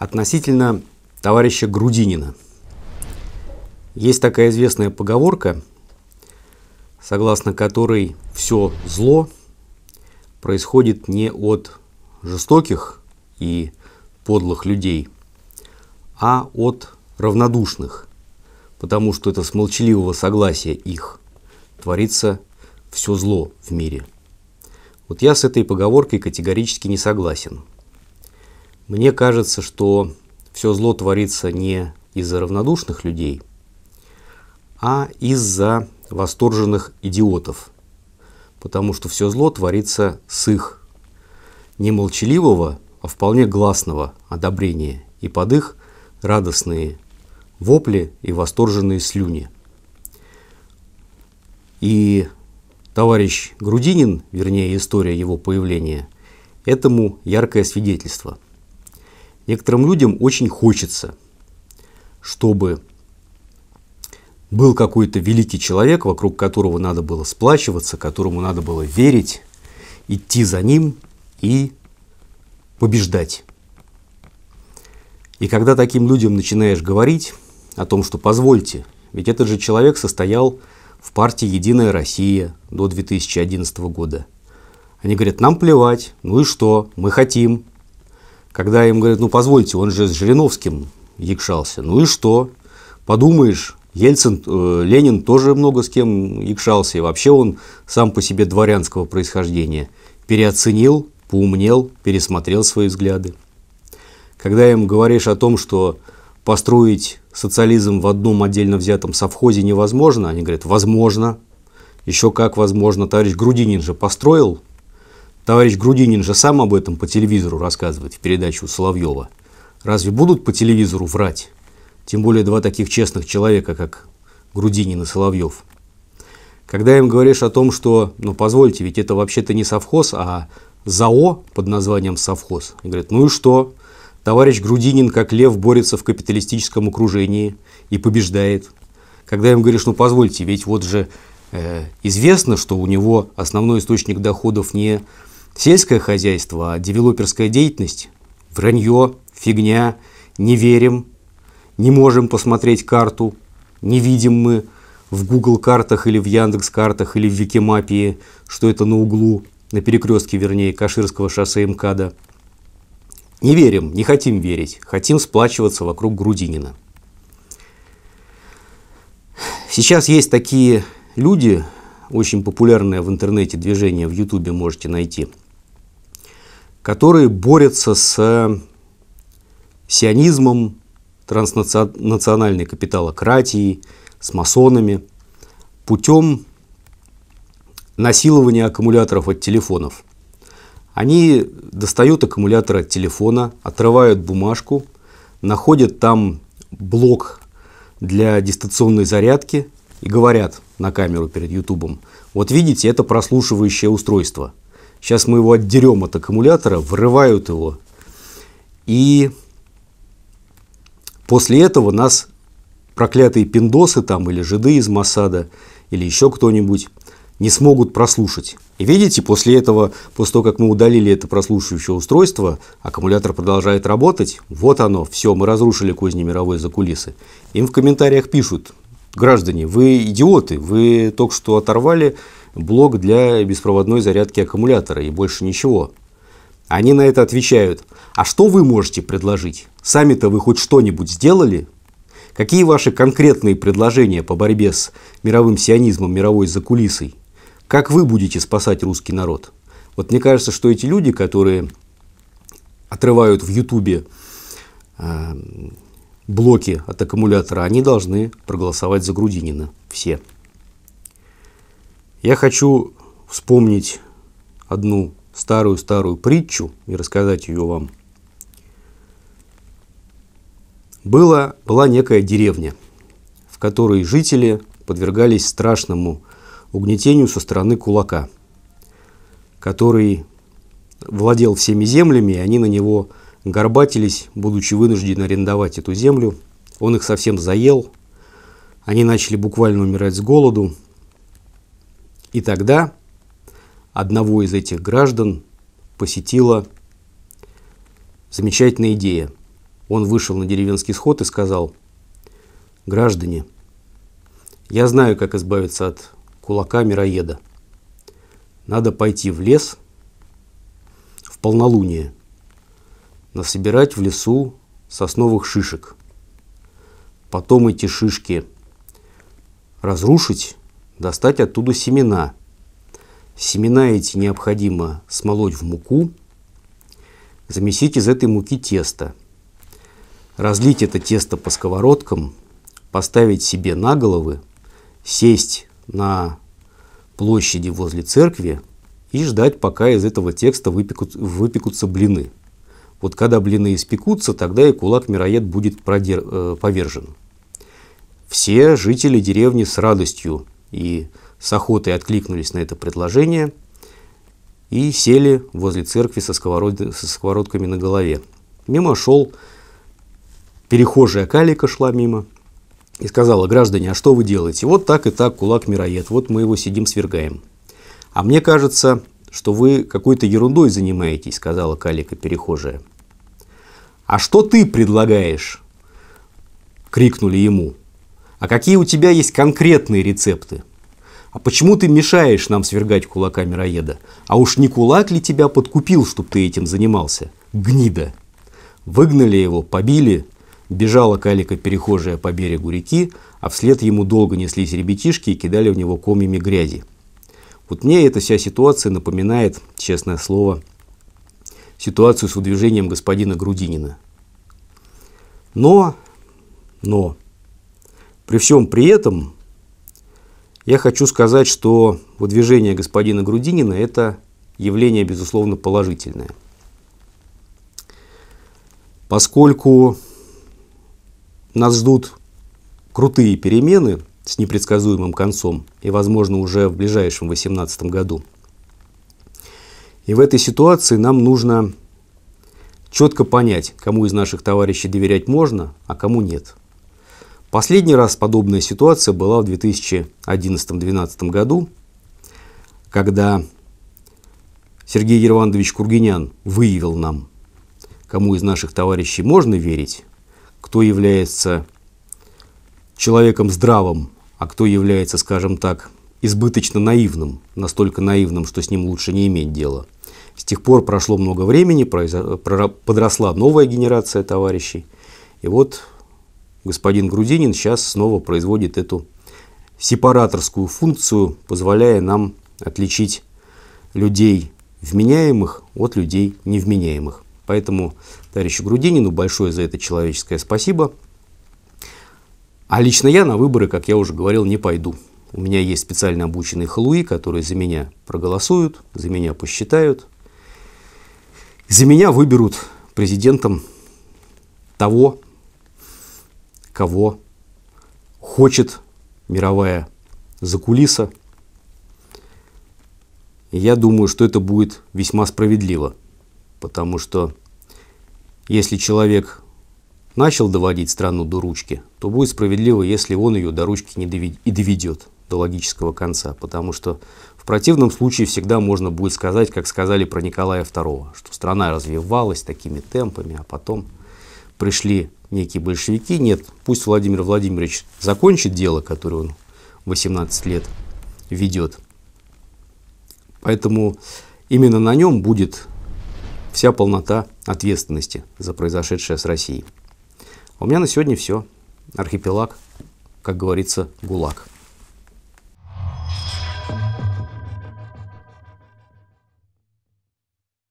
относительно товарища Грудинина. Есть такая известная поговорка, согласно которой все зло происходит не от жестоких и подлых людей, а от равнодушных, потому что это с молчаливого согласия их творится все зло в мире. Вот я с этой поговоркой категорически не согласен – мне кажется, что все зло творится не из-за равнодушных людей, а из-за восторженных идиотов, потому что все зло творится с их не молчаливого, а вполне гласного одобрения и под их радостные вопли и восторженные слюни. И товарищ Грудинин, вернее история его появления, этому яркое свидетельство – Некоторым людям очень хочется, чтобы был какой-то великий человек, вокруг которого надо было сплачиваться, которому надо было верить, идти за ним и побеждать. И когда таким людям начинаешь говорить о том, что позвольте, ведь этот же человек состоял в партии «Единая Россия» до 2011 года. Они говорят, нам плевать, ну и что, мы хотим, когда им говорят, ну позвольте, он же с Жириновским якшался. Ну и что? Подумаешь, Ельцин, э, Ленин тоже много с кем якшался, и вообще он сам по себе дворянского происхождения. Переоценил, поумнел, пересмотрел свои взгляды. Когда им говоришь о том, что построить социализм в одном отдельно взятом совхозе невозможно, они говорят, возможно, еще как возможно, товарищ Грудинин же построил Товарищ Грудинин же сам об этом по телевизору рассказывает в передаче у Соловьева. Разве будут по телевизору врать? Тем более два таких честных человека, как Грудинин и Соловьев. Когда им говоришь о том, что, ну позвольте, ведь это вообще-то не совхоз, а ЗАО под названием совхоз. И говорят, ну и что? Товарищ Грудинин, как лев, борется в капиталистическом окружении и побеждает. Когда им говоришь, ну позвольте, ведь вот же э, известно, что у него основной источник доходов не Сельское хозяйство, а девелоперская деятельность – вранье, фигня, не верим, не можем посмотреть карту, не видим мы в Google картах или в Яндекс картах или в Викимапии, что это на углу, на перекрестке, вернее, Каширского шоссе МКАДа. Не верим, не хотим верить, хотим сплачиваться вокруг Грудинина. Сейчас есть такие люди, очень популярное в интернете движение в Ютубе можете найти – которые борются с э, сионизмом, транснациональной капиталократией, с масонами, путем насилования аккумуляторов от телефонов. Они достают аккумулятор от телефона, отрывают бумажку, находят там блок для дистанционной зарядки и говорят на камеру перед Ютубом, вот видите, это прослушивающее устройство – Сейчас мы его отдерем от аккумулятора, вырывают его. И после этого нас проклятые пиндосы там или жиды из Масада или еще кто-нибудь не смогут прослушать. И видите, после этого, после того, как мы удалили это прослушивающее устройство, аккумулятор продолжает работать. Вот оно, все, мы разрушили козни мировой за кулисы. Им в комментариях пишут, граждане, вы идиоты, вы только что оторвали блок для беспроводной зарядки аккумулятора и больше ничего. Они на это отвечают, а что вы можете предложить? Сами-то вы хоть что-нибудь сделали? Какие ваши конкретные предложения по борьбе с мировым сионизмом, мировой закулисой? Как вы будете спасать русский народ? Вот мне кажется, что эти люди, которые отрывают в Ютубе э, блоки от аккумулятора, они должны проголосовать за Грудинина. Все. Я хочу вспомнить одну старую-старую притчу и рассказать ее вам. Было, была некая деревня, в которой жители подвергались страшному угнетению со стороны кулака, который владел всеми землями, и они на него горбатились, будучи вынуждены арендовать эту землю. Он их совсем заел, они начали буквально умирать с голоду – и тогда одного из этих граждан посетила замечательная идея. Он вышел на деревенский сход и сказал, «Граждане, я знаю, как избавиться от кулака мироеда. Надо пойти в лес в полнолуние, насобирать в лесу сосновых шишек, потом эти шишки разрушить достать оттуда семена. Семена эти необходимо смолоть в муку, замесить из этой муки тесто. Разлить это тесто по сковородкам, поставить себе на головы, сесть на площади возле церкви и ждать, пока из этого текста выпекут, выпекутся блины. Вот когда блины испекутся, тогда и кулак мироед будет продер, э, повержен. Все жители деревни с радостью и с охотой откликнулись на это предложение и сели возле церкви со, сковород... со сковородками на голове. Мимо шел перехожая калика шла мимо и сказала, граждане, а что вы делаете? Вот так и так кулак мироед, вот мы его сидим свергаем. А мне кажется, что вы какой-то ерундой занимаетесь, сказала калика перехожая. А что ты предлагаешь? Крикнули ему. А какие у тебя есть конкретные рецепты? А почему ты мешаешь нам свергать кулака мироеда? А уж не кулак ли тебя подкупил, чтоб ты этим занимался? Гнида. Выгнали его, побили. Бежала калика перехожая по берегу реки, а вслед ему долго неслись ребятишки и кидали в него комьями грязи. Вот мне эта вся ситуация напоминает, честное слово, ситуацию с удвижением господина Грудинина. Но, но, при всем при этом я хочу сказать, что выдвижение господина Грудинина – это явление, безусловно, положительное. Поскольку нас ждут крутые перемены с непредсказуемым концом и, возможно, уже в ближайшем 2018 году. И в этой ситуации нам нужно четко понять, кому из наших товарищей доверять можно, а кому нет – Последний раз подобная ситуация была в 2011-2012 году, когда Сергей Ервандович Кургинян выявил нам, кому из наших товарищей можно верить, кто является человеком здравым, а кто является, скажем так, избыточно наивным, настолько наивным, что с ним лучше не иметь дела. С тех пор прошло много времени, подросла новая генерация товарищей, и вот господин Грудинин сейчас снова производит эту сепараторскую функцию, позволяя нам отличить людей вменяемых от людей невменяемых. Поэтому товарищу Грудинину большое за это человеческое спасибо. А лично я на выборы, как я уже говорил, не пойду. У меня есть специально обученные халуи, которые за меня проголосуют, за меня посчитают. За меня выберут президентом того кого хочет мировая закулиса. И я думаю, что это будет весьма справедливо, потому что если человек начал доводить страну до ручки, то будет справедливо, если он ее до ручки не доведет, и доведет до логического конца, потому что в противном случае всегда можно будет сказать, как сказали про Николая II, что страна развивалась такими темпами, а потом пришли некие большевики, нет, пусть Владимир Владимирович закончит дело, которое он 18 лет ведет. Поэтому именно на нем будет вся полнота ответственности за произошедшее с Россией. А у меня на сегодня все. Архипелаг, как говорится, ГУЛАГ.